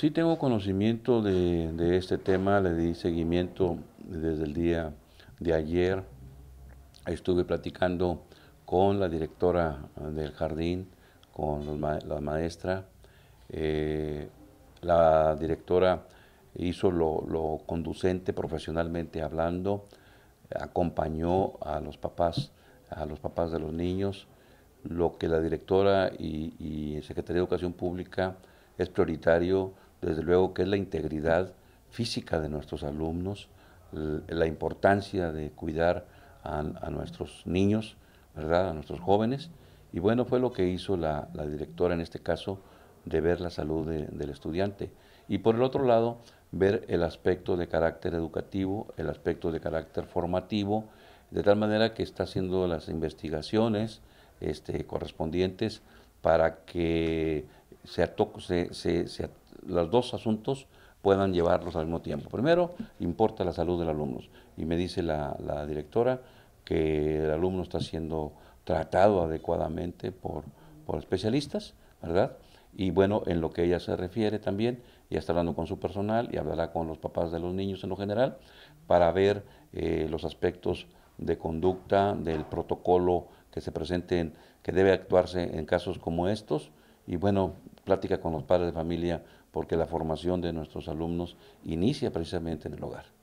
Sí tengo conocimiento de, este tema, le di seguimiento desde el día de ayer. Estuve platicando con la directora del jardín, con la maestra. Eh, la directora hizo lo, conducente profesionalmente hablando, acompañó a los papás, a los papás de los niños. Lo que la directora y, y de Educación Pública es prioritario desde luego, que es la integridad física de nuestros alumnos, la importancia de cuidar a, nuestros niños, ¿verdad? a nuestros jóvenes. Y bueno, fue lo que hizo la, directora en este caso de ver la salud del estudiante. Y por el otro lado, ver el aspecto de carácter educativo, el aspecto de carácter formativo, de tal manera que está haciendo las investigaciones este, correspondientes para que se, se, se los dos asuntos puedan llevarlos al mismo tiempo. Primero, importa la salud del alumno. Y me dice la, directora que el alumno está siendo tratado adecuadamente por, especialistas, ¿verdad? Y bueno, en lo que ella se refiere también, ya está hablando con su personal y hablará con los papás de los niños en lo general para ver eh, los aspectos de conducta, del protocolo que se presenten, que debe actuarse en casos como estos. Y bueno, plática con los padres de familia, porque la formación de nuestros alumnos inicia precisamente en el hogar.